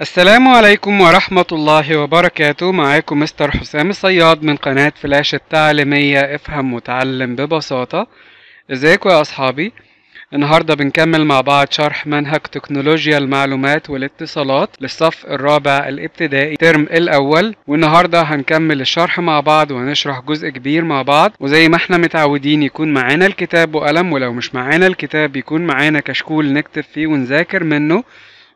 السلام عليكم ورحمة الله وبركاته معاكم مستر حسام الصياد من قناة فلاش التعليمية افهم وتعلم ببساطة ازيكم يا اصحابي النهاردة بنكمل مع بعض شرح منهج تكنولوجيا المعلومات والاتصالات للصف الرابع الابتدائي ترم الأول والنهاردة هنكمل الشرح مع بعض وهنشرح جزء كبير مع بعض وزي ما احنا متعودين يكون معانا الكتاب وقلم ولو مش معانا الكتاب يكون معانا كشكول نكتب فيه ونذاكر منه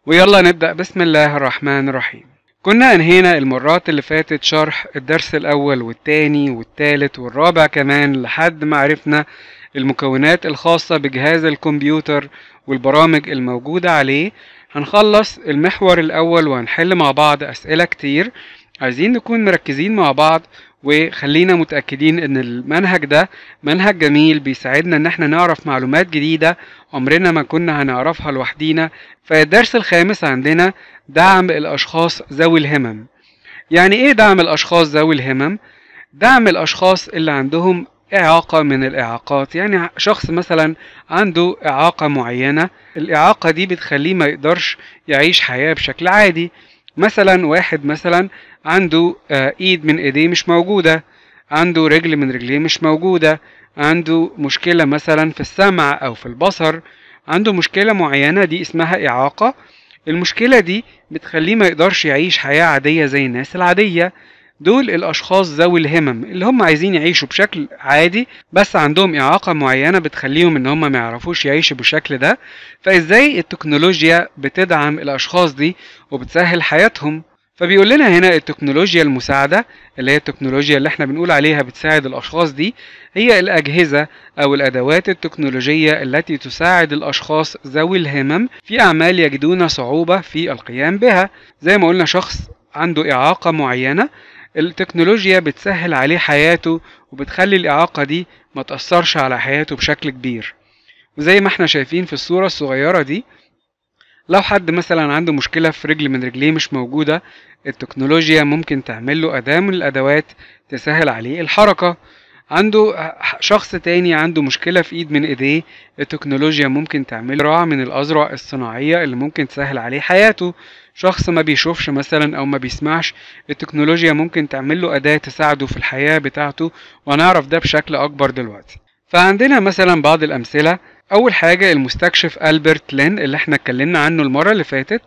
ويلا نبدأ بسم الله الرحمن الرحيم كنا أنهينا المرات اللي فاتت شرح الدرس الأول والتاني والتالت والرابع كمان لحد ما عرفنا المكونات الخاصة بجهاز الكمبيوتر والبرامج الموجودة عليه هنخلص المحور الأول وهنحل مع بعض أسئلة كتير عايزين نكون مركزين مع بعض وخلينا متأكدين ان المنهج ده منهج جميل بيساعدنا ان احنا نعرف معلومات جديدة عمرنا ما كنا هنعرفها لوحدينا فالدرس الخامس عندنا دعم الاشخاص ذوي الهمم يعني ايه دعم الاشخاص ذوي الهمم دعم الاشخاص اللي عندهم إعاقة من الإعاقات يعني شخص مثلا عنده إعاقة معينة الإعاقة دي بتخليه ما يقدرش يعيش حياة بشكل عادي مثلا واحد مثلا عنده آه، ايد من ايديه مش موجودة عنده رجل من رجليه مش موجودة عنده مشكلة مثلا في السمع او في البصر عنده مشكلة معينة دي اسمها اعاقة المشكلة دي بتخليه ما يقدرش يعيش حياة عادية زي الناس العادية دول الأشخاص ذوي الهمم اللي هم عايزين يعيشوا بشكل عادي بس عندهم إعاقة معينة بتخليهم إن هم ما يعرفوش يعيشوا بالشكل ده فإزاي التكنولوجيا بتدعم الأشخاص دي وبتسهل حياتهم فبيقول لنا هنا التكنولوجيا المساعدة اللي هي التكنولوجيا اللي احنا بنقول عليها بتساعد الأشخاص دي هي الأجهزة أو الأدوات التكنولوجية التي تساعد الأشخاص ذوي الهمم في أعمال يجدون صعوبة في القيام بها زي ما قلنا شخص عنده إعاقة معينة التكنولوجيا بتسهل عليه حياته وبتخلي الإعاقة دي ما تأثرش على حياته بشكل كبير وزي ما احنا شايفين في الصورة الصغيرة دي لو حد مثلا عنده مشكلة في رجل من رجليه مش موجودة التكنولوجيا ممكن تعمل له أداة من الأدوات تسهل عليه الحركة عنده شخص تاني عنده مشكلة في ايد من ايديه التكنولوجيا ممكن تعمل زراعة من الأزرع الصناعية اللي ممكن تسهل عليه حياته شخص ما بيشوفش مثلا أو ما بيسمعش التكنولوجيا ممكن تعمل له أداة تساعده في الحياة بتاعته وهنعرف ده بشكل أكبر دلوقتي فعندنا مثلا بعض الأمثلة اول حاجه المستكشف البرت لين اللي احنا اتكلمنا عنه المره اللي فاتت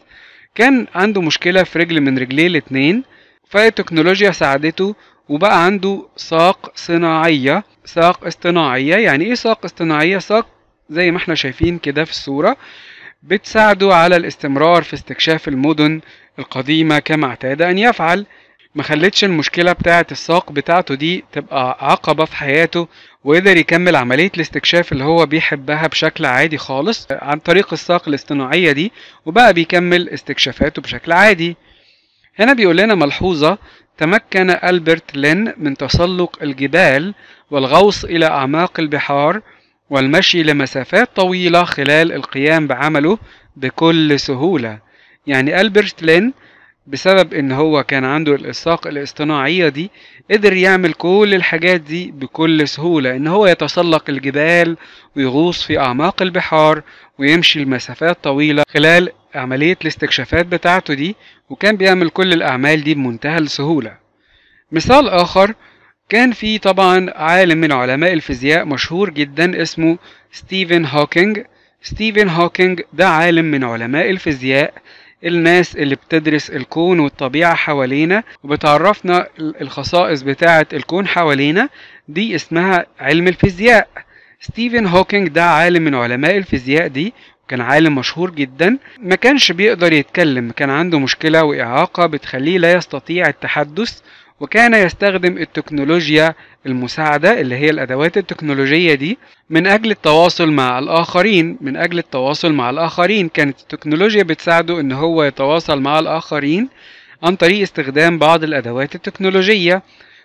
كان عنده مشكله في رجل من رجليه الاتنين فالتكنولوجيا ساعدته وبقى عنده ساق صناعيه ساق اصطناعيه يعني ايه ساق اصطناعيه ساق زي ما احنا شايفين كده في الصوره بتساعده على الاستمرار في استكشاف المدن القديمه كما اعتاد ان يفعل ما خلتش المشكله بتاعه الساق بتاعته دي تبقى عقبه في حياته وقدر يكمل عملية الاستكشاف اللي هو بيحبها بشكل عادي خالص آه، عن طريق الساق الاصطناعية دي وبقى بيكمل استكشافاته بشكل عادي هنا بيقول لنا ملحوظة تمكن ألبرت لين من تسلق الجبال والغوص إلى أعماق البحار والمشي لمسافات طويلة خلال القيام بعمله بكل سهولة يعني ألبرت لين بسبب ان هو كان عنده الإلصاق الاصطناعية دي قدر يعمل كل الحاجات دي بكل سهولة ان هو يتسلق الجبال ويغوص في اعماق البحار ويمشي لمسافات طويلة خلال عملية الاستكشافات بتاعته دي وكان بيعمل كل الاعمال دي بمنتهى السهولة مثال اخر كان في طبعا عالم من علماء الفيزياء مشهور جدا اسمه ستيفن هوكينج ستيفن هوكينج ده عالم من علماء الفيزياء الناس اللي بتدرس الكون والطبيعة حوالينا وبتعرفنا الخصائص بتاعة الكون حوالينا دي اسمها علم الفيزياء ستيفن هوكينج ده عالم من علماء الفيزياء دي كان عالم مشهور جدا ما كانش بيقدر يتكلم كان عنده مشكلة وإعاقة بتخليه لا يستطيع التحدث وكان يستخدم التكنولوجيا المساعدة اللي هي الأدوات التكنولوجية دي من أجل التواصل مع الآخرين من أجل التواصل مع الآخرين كانت التكنولوجيا بتساعده إن هو يتواصل مع الآخرين عن طريق استخدام بعض الأدوات التكنولوجية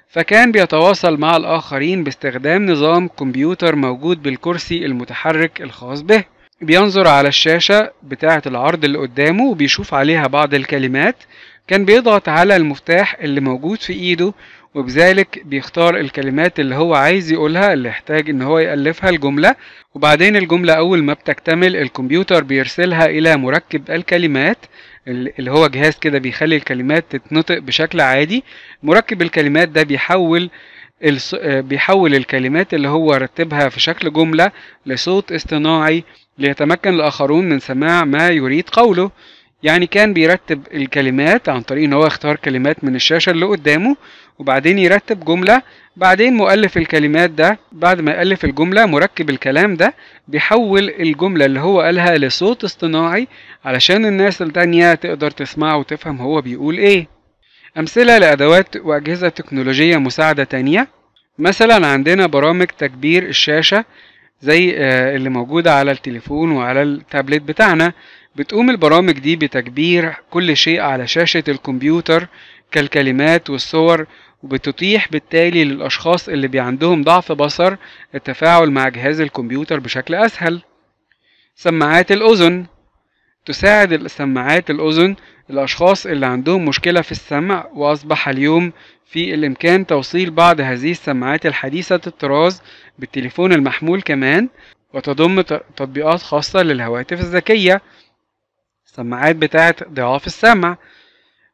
فكان بيتواصل مع الآخرين باستخدام نظام كمبيوتر موجود بالكرسي المتحرك الخاص به بينظر على الشاشة بتاعة العرض اللي قدامه وبيشوف عليها بعض الكلمات كان بيضغط على المفتاح اللي موجود في ايده وبذلك بيختار الكلمات اللي هو عايز يقولها اللي يحتاج ان هو يألفها الجملة وبعدين الجملة اول ما بتكتمل الكمبيوتر بيرسلها الى مركب الكلمات اللي هو جهاز كده بيخلي الكلمات تتنطق بشكل عادي مركب الكلمات ده بيحول بيحول الكلمات اللي هو رتبها في شكل جملة لصوت اصطناعي ليتمكن الآخرون من سماع ما يريد قوله يعني كان بيرتب الكلمات عن طريق ان هو يختار كلمات من الشاشة اللي قدامه وبعدين يرتب جملة بعدين مؤلف الكلمات ده بعد ما يألف الجملة مركب الكلام ده بيحول الجملة اللي هو قالها لصوت اصطناعي علشان الناس التانية تقدر تسمعه وتفهم هو بيقول ايه أمثلة لأدوات وأجهزة تكنولوجية مساعدة تانية مثلا عندنا برامج تكبير الشاشة زي آه، اللي موجودة على التليفون وعلى التابلت بتاعنا بتقوم البرامج دي بتكبير كل شيء على شاشة الكمبيوتر كالكلمات والصور وبتتيح بالتالي للأشخاص اللي بيعندهم ضعف بصر التفاعل مع جهاز الكمبيوتر بشكل أسهل سماعات الأذن تساعد سماعات الأذن الأشخاص اللي عندهم مشكلة في السمع وأصبح اليوم في الإمكان توصيل بعض هذه السماعات الحديثة الطراز بالتليفون المحمول كمان وتضم تطبيقات خاصة للهواتف الذكية السماعات بتاعة ضعاف السمع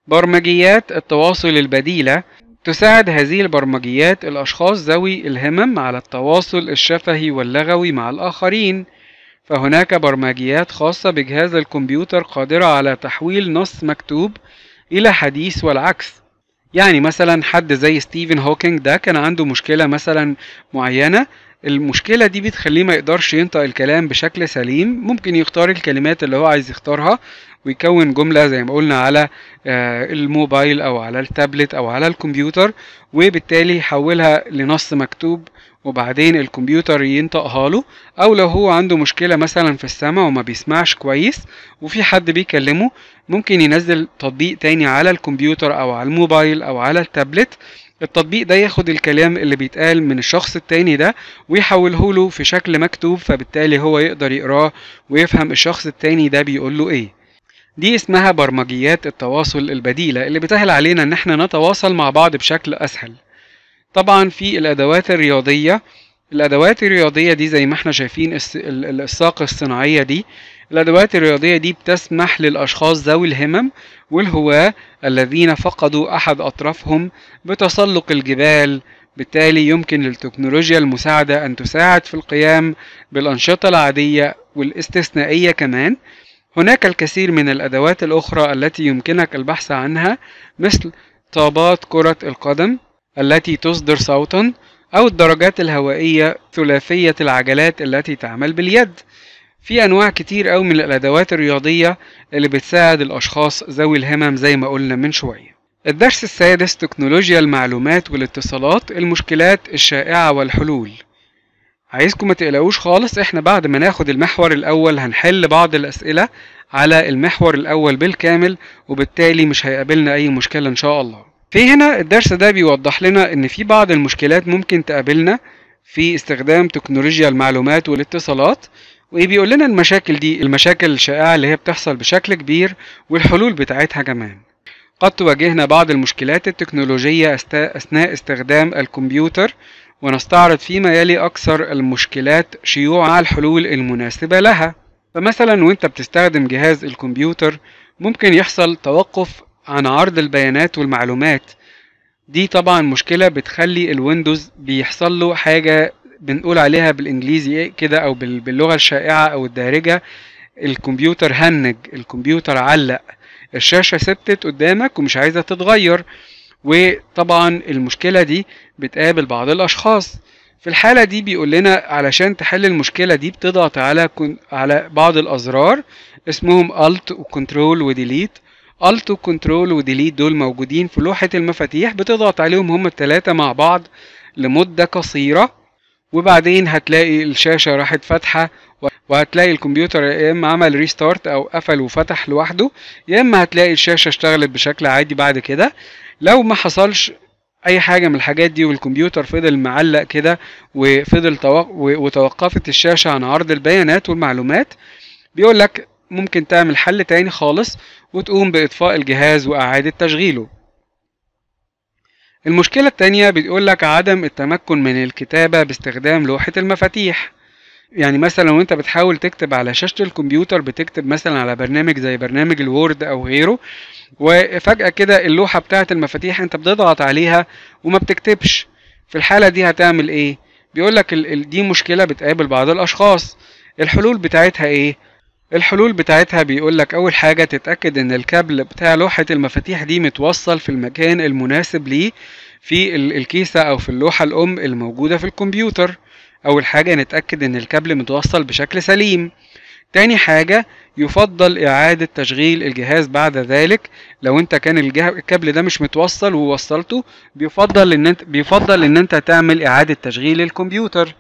برمجيات التواصل البديلة تساعد هذه البرمجيات الأشخاص ذوي الهمم على التواصل الشفهي واللغوي مع الآخرين فهناك برمجيات خاصة بجهاز الكمبيوتر قادرة على تحويل نص مكتوب إلى حديث والعكس يعني مثلا حد زي ستيفن هوكينج ده كان عنده مشكلة مثلا معينة المشكلة دي بتخليه ما يقدرش ينطق الكلام بشكل سليم ممكن يختار الكلمات اللي هو عايز يختارها ويكون جملة زي ما قلنا على آه، الموبايل أو على التابلت أو على الكمبيوتر وبالتالي يحولها لنص مكتوب وبعدين الكمبيوتر ينطقها له او لو هو عنده مشكلة مثلا في السمع وما بيسمعش كويس وفي حد بيكلمه ممكن ينزل تطبيق تاني على الكمبيوتر او على الموبايل او على التابلت التطبيق ده ياخد الكلام اللي بيتقال من الشخص التاني ده ويحوله له في شكل مكتوب فبالتالي هو يقدر يقراه ويفهم الشخص التاني ده بيقول له ايه دي اسمها برمجيات التواصل البديلة اللي بتسهل علينا ان احنا نتواصل مع بعض بشكل اسهل طبعا في الادوات الرياضية الادوات الرياضية دي زي ما احنا شايفين الساق الصناعية دي الأدوات الرياضية دي بتسمح للأشخاص ذوي الهمم والهواة الذين فقدوا أحد أطرافهم بتسلق الجبال بالتالي يمكن للتكنولوجيا المساعدة أن تساعد في القيام بالأنشطة العادية والاستثنائية كمان هناك الكثير من الأدوات الأخرى التي يمكنك البحث عنها مثل طابات كرة القدم التي تصدر صوتا أو الدرجات الهوائية ثلاثية العجلات التي تعمل باليد في انواع كتير قوي من الادوات الرياضيه اللي بتساعد الاشخاص ذوي الهمم زي ما قلنا من شويه الدرس السادس تكنولوجيا المعلومات والاتصالات المشكلات الشائعه والحلول عايزكم ما تقلقوش خالص احنا بعد ما ناخد المحور الاول هنحل بعض الاسئله على المحور الاول بالكامل وبالتالي مش هيقابلنا اي مشكله ان شاء الله في هنا الدرس ده بيوضح لنا ان في بعض المشكلات ممكن تقابلنا في استخدام تكنولوجيا المعلومات والاتصالات وبيقول لنا المشاكل دي المشاكل الشائعه اللي هي بتحصل بشكل كبير والحلول بتاعتها كمان قد تواجهنا بعض المشكلات التكنولوجية أثناء استخدام الكمبيوتر ونستعرض فيما يلي أكثر المشكلات شيوعا الحلول المناسبة لها فمثلا وانت بتستخدم جهاز الكمبيوتر ممكن يحصل توقف عن عرض البيانات والمعلومات دي طبعا مشكلة بتخلي الويندوز بيحصل له حاجة بنقول عليها بالانجليزي إيه كده او باللغه الشائعه او الدارجه الكمبيوتر هنج الكمبيوتر علق الشاشه ثبتت قدامك ومش عايزه تتغير وطبعا المشكله دي بتقابل بعض الاشخاص في الحاله دي بيقول لنا علشان تحل المشكله دي بتضغط على كن... على بعض الازرار اسمهم الت وكنترول وديليت الت وكنترول وديليت دول موجودين في لوحه المفاتيح بتضغط عليهم هما الثلاثه مع بعض لمده قصيره وبعدين هتلاقي الشاشة راحت فاتحة وهتلاقي الكمبيوتر يا اما عمل ريستارت او قفل وفتح لوحده يا اما هتلاقي الشاشة اشتغلت بشكل عادي بعد كده لو ما حصلش اي حاجة من الحاجات دي والكمبيوتر فضل معلق كده وفضل توق... وتوقفت الشاشة عن عرض البيانات والمعلومات بيقول لك ممكن تعمل حل تاني خالص وتقوم بإطفاء الجهاز وإعادة تشغيله المشكلة التانية لك عدم التمكن من الكتابة باستخدام لوحة المفاتيح يعني مثلا لو انت بتحاول تكتب على شاشة الكمبيوتر بتكتب مثلا على برنامج زي برنامج الوورد او غيره وفجأة كده اللوحة بتاعة المفاتيح انت بتضغط عليها وما بتكتبش في الحالة دي هتعمل ايه؟ بيقولك دي مشكلة بتقابل بعض الاشخاص الحلول بتاعتها ايه؟ الحلول بتاعتها بيقولك أول حاجة تتأكد إن الكابل بتاع لوحة المفاتيح دي متوصل في المكان المناسب ليه في الكيسة أو في اللوحة الأم الموجودة في الكمبيوتر أول حاجة نتأكد إن الكابل متوصل بشكل سليم تاني حاجة يفضل إعادة تشغيل الجهاز بعد ذلك لو أنت كان الكابل ده مش متوصل ووصلته بيفضل إن أنت بيفضل إن أنت تعمل إعادة تشغيل الكمبيوتر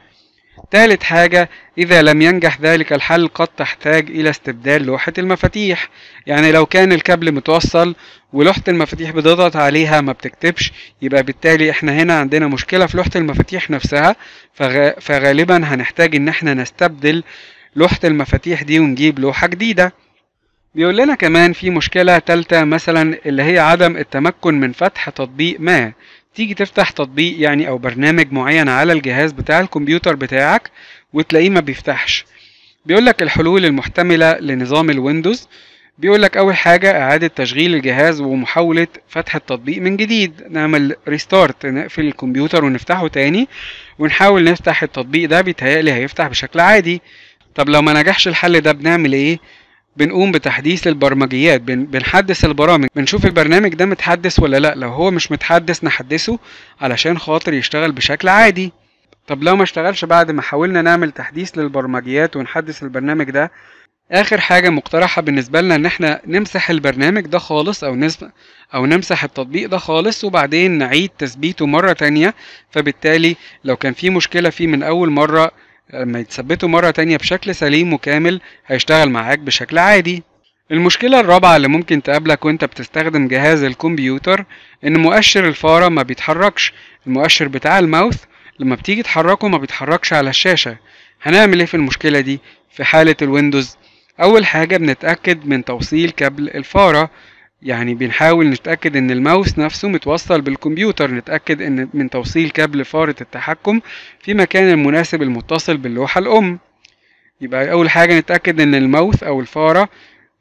تالت حاجة إذا لم ينجح ذلك الحل قد تحتاج إلى استبدال لوحة المفاتيح يعني لو كان الكابل متوصل ولوحة المفاتيح بتضغط عليها ما بتكتبش يبقى بالتالي احنا هنا عندنا مشكلة في لوحة المفاتيح نفسها فغالبا هنحتاج إن احنا نستبدل لوحة المفاتيح دي ونجيب لوحة جديدة بيقول لنا كمان في مشكلة تالتة مثلا اللي هي عدم التمكن من فتح تطبيق ما تيجي تفتح تطبيق يعني او برنامج معين على الجهاز بتاع الكمبيوتر بتاعك وتلاقيه ما بيفتحش بيقول لك الحلول المحتملة لنظام الويندوز بيقول لك اول حاجة اعادة تشغيل الجهاز ومحاولة فتح التطبيق من جديد نعمل ريستارت نقفل الكمبيوتر ونفتحه تاني ونحاول نفتح التطبيق ده بيتهيألي هيفتح بشكل عادي طب لو ما نجحش الحل ده بنعمل ايه بنقوم بتحديث للبرمجيات بن بنحدث البرامج بنشوف البرنامج ده متحدث ولا لا لو هو مش متحدث نحدثه علشان خاطر يشتغل بشكل عادي طب لو ما اشتغلش بعد ما حاولنا نعمل تحديث للبرمجيات ونحدث البرنامج ده اخر حاجه مقترحه بالنسبه لنا ان احنا نمسح البرنامج ده خالص او نسب او نمسح التطبيق ده خالص وبعدين نعيد تثبيته مره تانية فبالتالي لو كان في مشكله فيه من اول مره لما يتثبتوا مرة تانية بشكل سليم وكامل هيشتغل معاك بشكل عادي المشكلة الرابعة اللي ممكن تقابلك وانت بتستخدم جهاز الكمبيوتر ان مؤشر الفارة ما بيتحركش المؤشر بتاع الماوث لما بتيجي تحركه ما بيتحركش على الشاشة هنعمل ايه في المشكلة دي في حالة الويندوز اول حاجة بنتأكد من توصيل كابل الفارة يعني بنحاول نتأكد ان الماوس نفسه متوصل بالكمبيوتر نتأكد ان من توصيل كابل فارة التحكم في مكان المناسب المتصل باللوحة الأم يبقى أول حاجة نتأكد ان الماوس أو الفارة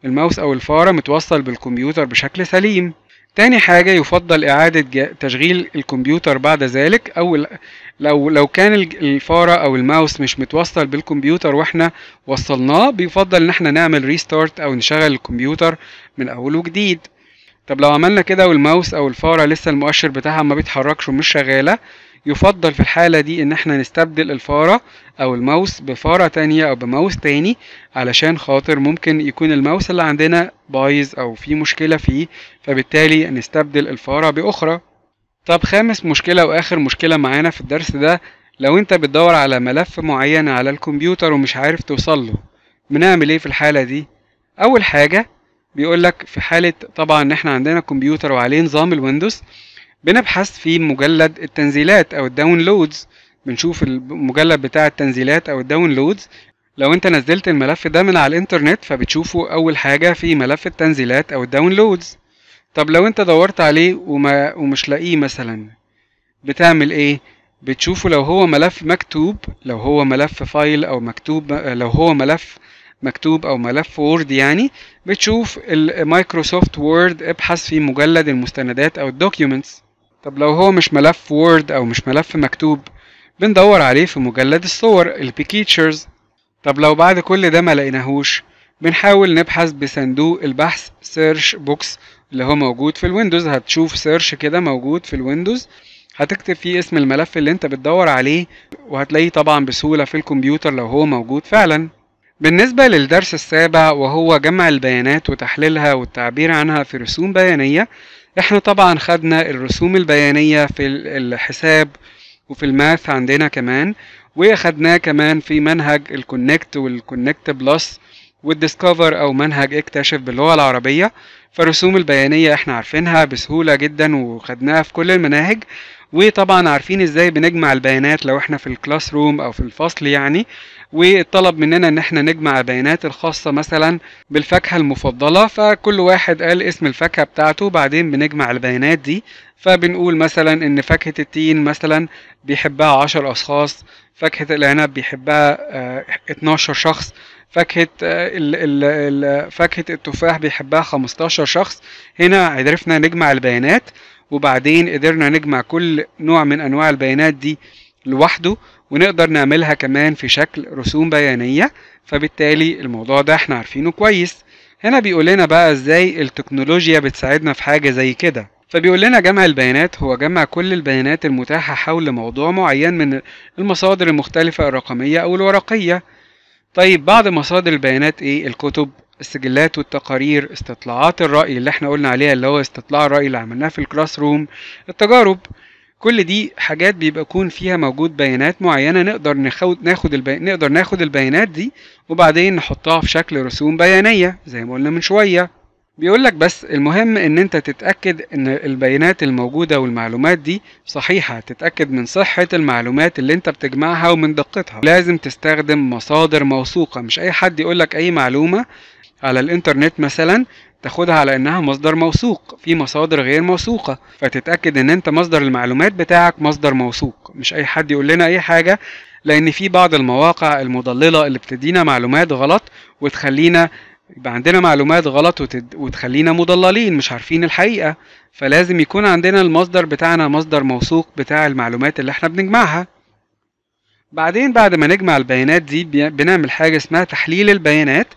الماوس أو الفارة متوصل بالكمبيوتر بشكل سليم تاني حاجة يفضل إعادة تشغيل الكمبيوتر بعد ذلك أو لو لو كان الفارة أو الماوس مش متوصل بالكمبيوتر وإحنا وصلناه بيفضل إن إحنا نعمل ريستارت أو نشغل الكمبيوتر من أول وجديد طب لو عملنا كده والماوس أو الفارة لسه المؤشر بتاعها ما بيتحركش ومش شغالة يفضل في الحالة دي ان احنا نستبدل الفارة او الماوس بفارة تانية او بماوس تاني علشان خاطر ممكن يكون الماوس اللي عندنا بايظ او في مشكلة فيه فبالتالي نستبدل الفارة باخرى طب خامس مشكلة واخر مشكلة معانا في الدرس ده لو انت بتدور على ملف معين على الكمبيوتر ومش عارف توصل له بنعمل ايه في الحالة دي اول حاجة بيقولك في حالة طبعا ان احنا عندنا كمبيوتر وعليه نظام الويندوز بنبحث في مجلد التنزيلات او الداونلودز بنشوف المجلد بتاع التنزيلات او الداونلودز لو انت نزلت الملف ده من على الانترنت فبتشوفه اول حاجة في ملف التنزيلات او الداونلودز طب لو انت دورت عليه وما ومش لاقيه مثلا بتعمل ايه بتشوفه لو هو ملف مكتوب لو هو ملف فايل او مكتوب لو هو ملف مكتوب او ملف وورد يعني بتشوف المايكروسوفت وورد ابحث في مجلد المستندات او الدوكيومنتس طب لو هو مش ملف وورد أو مش ملف مكتوب بندور عليه في مجلد الصور البيكيتشرز طب لو بعد كل ده ما لقيناهوش بنحاول نبحث بصندوق البحث سيرش بوكس اللي هو موجود في الويندوز هتشوف سيرش كده موجود في الويندوز هتكتب فيه اسم الملف اللي انت بتدور عليه وهتلاقيه طبعا بسهولة في الكمبيوتر لو هو موجود فعلا بالنسبة للدرس السابع وهو جمع البيانات وتحليلها والتعبير عنها في رسوم بيانية احنا طبعا خدنا الرسوم البيانية في الحساب وفي الماث عندنا كمان وخدناه كمان في منهج الكونكت والكونكت بلس والديسكفر او منهج اكتشف باللغه العربيه فالرسوم البيانيه احنا عارفينها بسهوله جدا وخدناها في كل المناهج وطبعا عارفين ازاي بنجمع البيانات لو احنا في الكلاس روم او في الفصل يعني وطلب مننا ان احنا نجمع بيانات الخاصه مثلا بالفاكهه المفضله فكل واحد قال اسم الفاكهه بتاعته بعدين بنجمع البيانات دي فبنقول مثلا ان فاكهه التين مثلا بيحبها عشر اشخاص فاكهه العنب بيحبها آه، اتناشر شخص فاكهه آه، فاكهه التفاح بيحبها خمستاشر شخص هنا عرفنا نجمع البيانات وبعدين قدرنا نجمع كل نوع من انواع البيانات دي لوحده ونقدر نعملها كمان في شكل رسوم بيانية فبالتالي الموضوع ده احنا عارفينه كويس هنا بيقول لنا بقى ازاي التكنولوجيا بتساعدنا في حاجة زي كده فبيقول لنا جمع البيانات هو جمع كل البيانات المتاحة حول موضوع معين من المصادر المختلفة الرقمية أو الورقية طيب بعض مصادر البيانات ايه الكتب السجلات والتقارير استطلاعات الرأي اللي احنا قلنا عليها اللي هو استطلاع الرأي اللي عملناه في الكلاس روم التجارب كل دي حاجات بيبقى يكون فيها موجود بيانات معينه نقدر ناخد ناخد البي... نقدر ناخد البيانات دي وبعدين نحطها في شكل رسوم بيانيه زي ما قلنا من شويه بيقول لك بس المهم ان انت تتاكد ان البيانات الموجوده والمعلومات دي صحيحه تتاكد من صحه المعلومات اللي انت بتجمعها ومن دقتها لازم تستخدم مصادر موثوقه مش اي حد يقول لك اي معلومه على الانترنت مثلا تاخدها على انها مصدر موثوق في مصادر غير موثوقه فتتاكد ان انت مصدر المعلومات بتاعك مصدر موثوق مش اي حد يقول لنا اي حاجه لان في بعض المواقع المضلله اللي بتدينا معلومات غلط وتخلينا يبقى عندنا معلومات غلط وتد... وتخلينا مضللين مش عارفين الحقيقه فلازم يكون عندنا المصدر بتاعنا مصدر موثوق بتاع المعلومات اللي احنا بنجمعها بعدين بعد ما نجمع البيانات دي بنعمل حاجه اسمها تحليل البيانات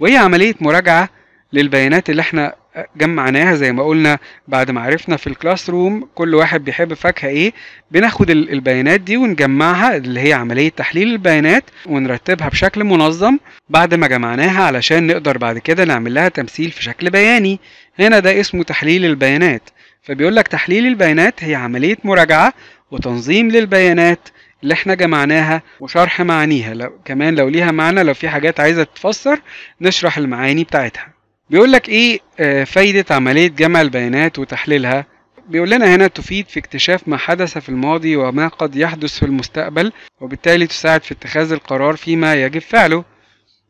وهي عمليه مراجعه للبيانات اللي احنا جمعناها زي ما قلنا بعد ما عرفنا في الكلاس روم كل واحد بيحب فاكهة ايه بناخد البيانات دي ونجمعها اللي هي عملية تحليل البيانات ونرتبها بشكل منظم بعد ما جمعناها علشان نقدر بعد كده نعمل لها تمثيل في شكل بياني هنا ده اسمه تحليل البيانات فبيقول لك تحليل البيانات هي عملية مراجعة وتنظيم للبيانات اللي احنا جمعناها وشرح معانيها لو كمان لو ليها معنى لو في حاجات عايزة تتفسر نشرح المعاني بتاعتها بيقول لك ايه آه، فايدة عملية جمع البيانات وتحليلها بيقول لنا هنا تفيد في اكتشاف ما حدث في الماضي وما قد يحدث في المستقبل وبالتالي تساعد في اتخاذ القرار فيما يجب فعله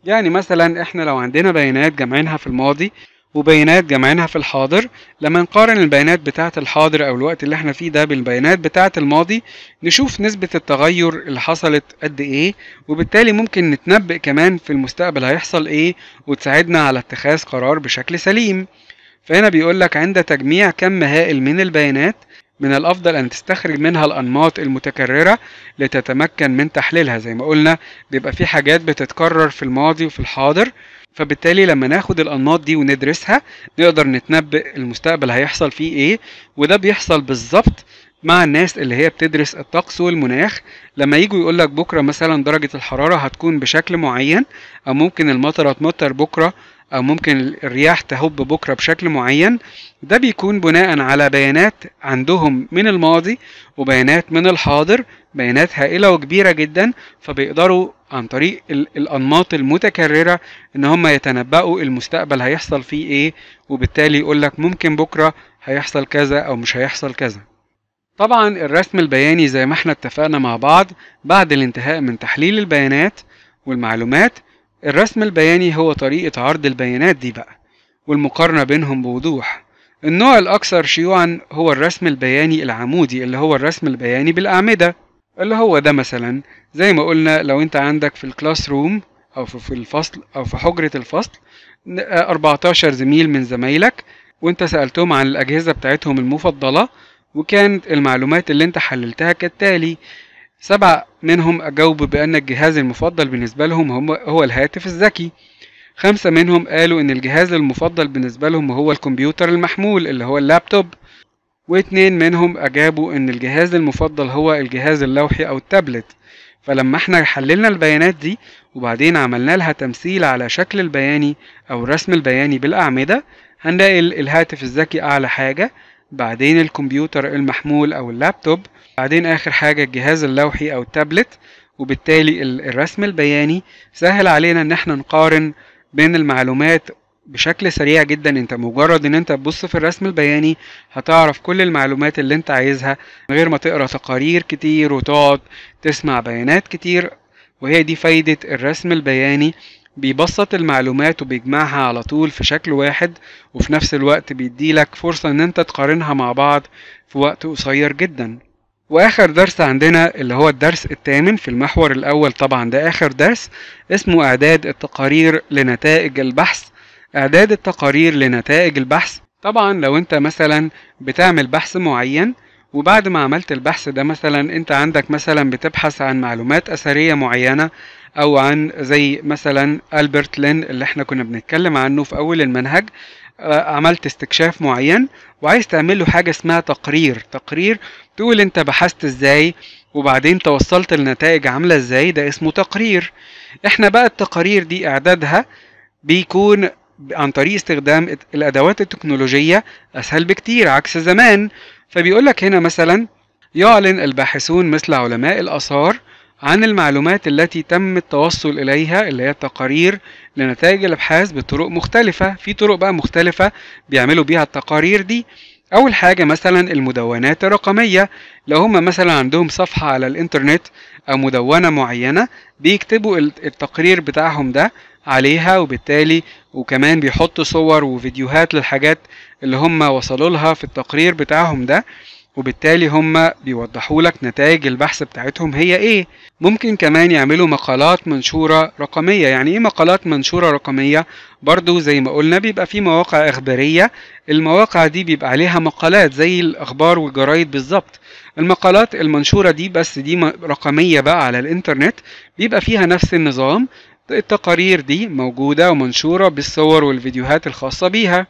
يعني مثلا احنا لو عندنا بيانات جمعينها في الماضي وبيانات جمعناها في الحاضر لما نقارن البيانات بتاعة الحاضر أو الوقت اللي احنا فيه ده بالبيانات بتاعة الماضي نشوف نسبة التغير اللي حصلت قد إيه وبالتالي ممكن نتنبأ كمان في المستقبل هيحصل إيه وتساعدنا على اتخاذ قرار بشكل سليم فهنا بيقولك عند تجميع كم هائل من البيانات من الأفضل أن تستخرج منها الأنماط المتكررة لتتمكن من تحليلها زي ما قلنا بيبقى في حاجات بتتكرر في الماضي وفي الحاضر فبالتالي لما ناخد الانماط دي وندرسها نقدر نتنبأ المستقبل هيحصل فيه ايه وده بيحصل بالظبط مع الناس اللي هي بتدرس الطقس والمناخ لما يجوا يقول لك بكره مثلا درجه الحراره هتكون بشكل معين او ممكن المطره تمطر بكره او ممكن الرياح تهب بكره بشكل معين ده بيكون بناء على بيانات عندهم من الماضي وبيانات من الحاضر بيانات هائله وكبيره جدا فبيقدروا عن طريق الانماط المتكرره ان هم يتنبأوا المستقبل هيحصل فيه ايه وبالتالي يقول لك ممكن بكره هيحصل كذا او مش هيحصل كذا طبعا الرسم البياني زي ما احنا اتفقنا مع بعض بعد الانتهاء من تحليل البيانات والمعلومات الرسم البياني هو طريقة عرض البيانات دي بقى والمقارنة بينهم بوضوح النوع الأكثر شيوعا هو الرسم البياني العمودي اللي هو الرسم البياني بالأعمدة اللي هو ده مثلا زي ما قلنا لو انت عندك في الكلاس روم او في الفصل او في حجره الفصل 14 آه، زميل من زمايلك وانت سالتهم عن الاجهزه بتاعتهم المفضله وكانت المعلومات اللي انت حللتها كالتالي سبعة منهم اجاوب بأن الجهاز المفضل بالنسبة لهم هو الهاتف الذكي خمسة منهم قالوا إن الجهاز المفضل بالنسبة لهم هو الكمبيوتر المحمول اللي هو اللابتوب واتنين منهم أجابوا إن الجهاز المفضل هو الجهاز اللوحي أو التابلت فلما احنا حللنا البيانات دي وبعدين عملنا لها تمثيل على شكل البياني أو الرسم البياني بالأعمدة هنلاقي الهاتف الذكي أعلى حاجة بعدين الكمبيوتر المحمول أو اللابتوب بعدين آخر حاجة الجهاز اللوحي أو التابلت وبالتالي الرسم البياني سهل علينا إن احنا نقارن بين المعلومات بشكل سريع جدا انت مجرد ان انت تبص في الرسم البياني هتعرف كل المعلومات اللي انت عايزها من غير ما تقرا تقارير كتير وتقعد تسمع بيانات كتير وهي دي فايدة الرسم البياني بيبسط المعلومات وبيجمعها على طول في شكل واحد وفي نفس الوقت بيديلك فرصة ان انت تقارنها مع بعض في وقت قصير جدا واخر درس عندنا اللي هو الدرس الثامن في المحور الاول طبعا ده اخر درس اسمه اعداد التقارير لنتائج البحث إعداد التقارير لنتائج البحث طبعا لو أنت مثلا بتعمل بحث معين وبعد ما عملت البحث ده مثلا أنت عندك مثلا بتبحث عن معلومات أثرية معينة أو عن زي مثلا ألبرت لين اللي احنا كنا بنتكلم عنه في أول المنهج آه، عملت استكشاف معين وعايز تعمل له حاجه اسمها تقرير تقرير تقول انت بحثت ازاي وبعدين توصلت لنتائج عامله ازاي ده اسمه تقرير احنا بقى التقارير دي اعدادها بيكون عن طريق استخدام الادوات التكنولوجيه اسهل بكتير عكس زمان فبيقول لك هنا مثلا يعلن الباحثون مثل علماء الاثار عن المعلومات التي تم التوصل إليها اللي هي التقارير لنتائج الأبحاث بطرق مختلفة في طرق بقى مختلفة بيعملوا بيها التقارير دي أول حاجة مثلا المدونات الرقمية لو هم مثلا عندهم صفحة على الإنترنت أو مدونة معينة بيكتبوا التقرير بتاعهم ده عليها وبالتالي وكمان بيحط صور وفيديوهات للحاجات اللي هم وصلوا لها في التقرير بتاعهم ده وبالتالي هم بيوضحوا لك نتائج البحث بتاعتهم هي ايه ممكن كمان يعملوا مقالات منشورة رقمية يعني ايه مقالات منشورة رقمية برضو زي ما قلنا بيبقى في مواقع اخبارية المواقع دي بيبقى عليها مقالات زي الاخبار والجرايد بالظبط المقالات المنشورة دي بس دي رقمية بقى على الانترنت بيبقى فيها نفس النظام التقارير دي موجودة ومنشورة بالصور والفيديوهات الخاصة بيها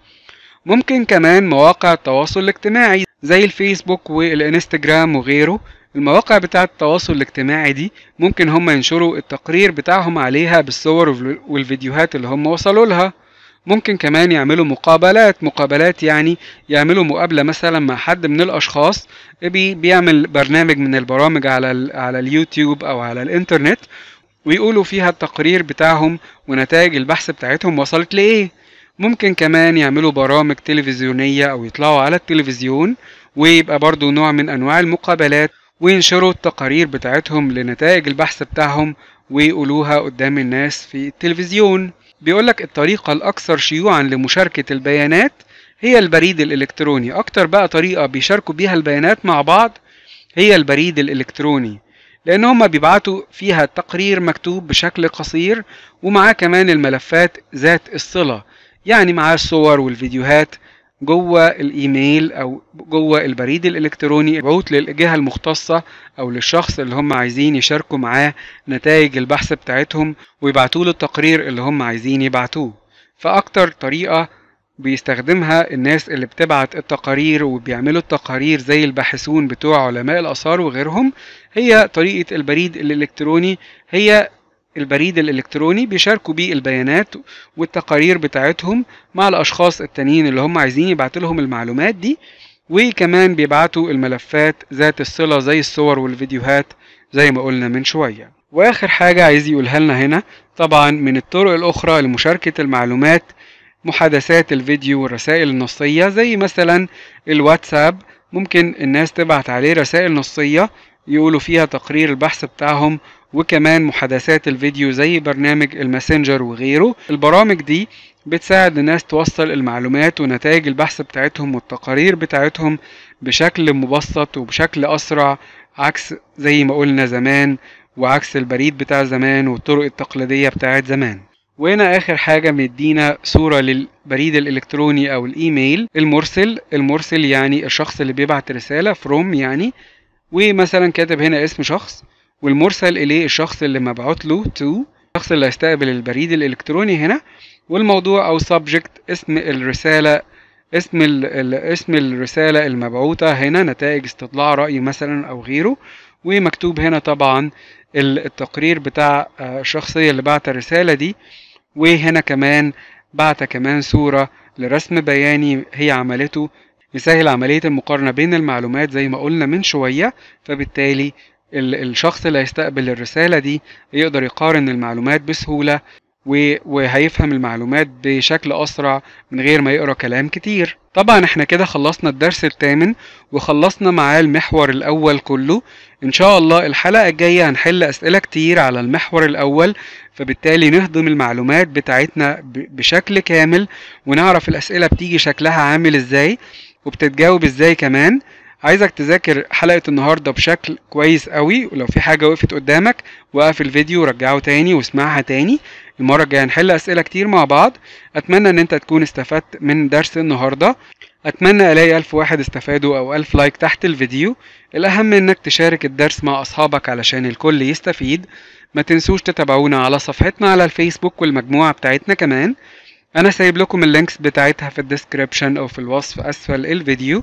ممكن كمان مواقع التواصل الاجتماعي زي الفيسبوك والانستجرام وغيره المواقع بتاعة التواصل الاجتماعي دي ممكن هم ينشروا التقرير بتاعهم عليها بالصور والفيديوهات اللي هم وصلوا لها ممكن كمان يعملوا مقابلات مقابلات يعني يعملوا مقابلة مثلا مع حد من الأشخاص بيعمل برنامج من البرامج على, على اليوتيوب أو على الإنترنت ويقولوا فيها التقرير بتاعهم ونتائج البحث بتاعتهم وصلت لإيه ممكن كمان يعملوا برامج تلفزيونية أو يطلعوا على التلفزيون ويبقى برضو نوع من أنواع المقابلات وينشروا التقارير بتاعتهم لنتائج البحث بتاعهم ويقولوها قدام الناس في التلفزيون بيقولك الطريقة الأكثر شيوعا لمشاركة البيانات هي البريد الإلكتروني أكتر بقى طريقة بيشاركوا بيها البيانات مع بعض هي البريد الإلكتروني لأن هم بيبعتوا فيها تقرير مكتوب بشكل قصير ومعاه كمان الملفات ذات الصلة يعني معاه الصور والفيديوهات جوه الايميل او جوه البريد الالكتروني مبعوت للجهه المختصه او للشخص اللي هم عايزين يشاركوا معاه نتائج البحث بتاعتهم ويبعتوا له التقرير اللي هم عايزين يبعتوه فاكتر طريقه بيستخدمها الناس اللي بتبعت التقارير وبيعملوا التقارير زي الباحثون بتوع علماء الآثار وغيرهم هي طريقة البريد الإلكتروني هي البريد الإلكتروني بيشاركوا بيه البيانات والتقارير بتاعتهم مع الأشخاص التانيين اللي هم عايزين يبعتوا لهم المعلومات دي وكمان بيبعتوا الملفات ذات الصلة زي الصور والفيديوهات زي ما قلنا من شوية وآخر حاجة عايز يقولها لنا هنا طبعا من الطرق الأخرى لمشاركة المعلومات محادثات الفيديو والرسائل النصية زي مثلا الواتساب ممكن الناس تبعت عليه رسائل نصية يقولوا فيها تقرير البحث بتاعهم وكمان محادثات الفيديو زي برنامج الماسنجر وغيره البرامج دي بتساعد الناس توصل المعلومات ونتائج البحث بتاعتهم والتقارير بتاعتهم بشكل مبسط وبشكل أسرع عكس زي ما قلنا زمان وعكس البريد بتاع زمان والطرق التقليدية بتاعت زمان وهنا اخر حاجه مدينا صوره للبريد الالكتروني او الايميل المرسل المرسل يعني الشخص اللي بيبعت رساله فروم يعني ومثلا كاتب هنا اسم شخص والمرسل اليه الشخص اللي مبعوت له تو الشخص اللي هيستقبل البريد الالكتروني هنا والموضوع او سبجكت اسم الرساله اسم ال اسم الرساله المبعوثه هنا نتائج استطلاع راي مثلا او غيره ومكتوب هنا طبعا التقرير بتاع آه، الشخصيه اللي بعت الرساله دي وهنا كمان بعت كمان صورة لرسم بياني هي عملته يسهل عملية المقارنة بين المعلومات زي ما قلنا من شوية فبالتالي الشخص اللي هيستقبل الرسالة دي يقدر يقارن المعلومات بسهولة وهيفهم المعلومات بشكل أسرع من غير ما يقرأ كلام كتير طبعا احنا كده خلصنا الدرس الثامن وخلصنا معاه المحور الأول كله إن شاء الله الحلقة الجاية هنحل أسئلة كتير على المحور الأول فبالتالي نهضم المعلومات بتاعتنا بشكل كامل ونعرف الأسئلة بتيجي شكلها عامل إزاي وبتتجاوب إزاي كمان عايزك تذاكر حلقة النهاردة بشكل كويس قوي ولو في حاجة وقفت قدامك وقف الفيديو ورجعه تاني واسمعها تاني المرة الجاية هنحل أسئلة كتير مع بعض أتمنى إن أنت تكون استفدت من درس النهاردة أتمنى ألاقي ألف واحد استفادوا أو ألف لايك تحت الفيديو الأهم إنك تشارك الدرس مع أصحابك علشان الكل يستفيد ما تنسوش تتابعونا على صفحتنا على الفيسبوك والمجموعة بتاعتنا كمان أنا سايب لكم اللينكس بتاعتها في الديسكريبشن أو في الوصف أسفل الفيديو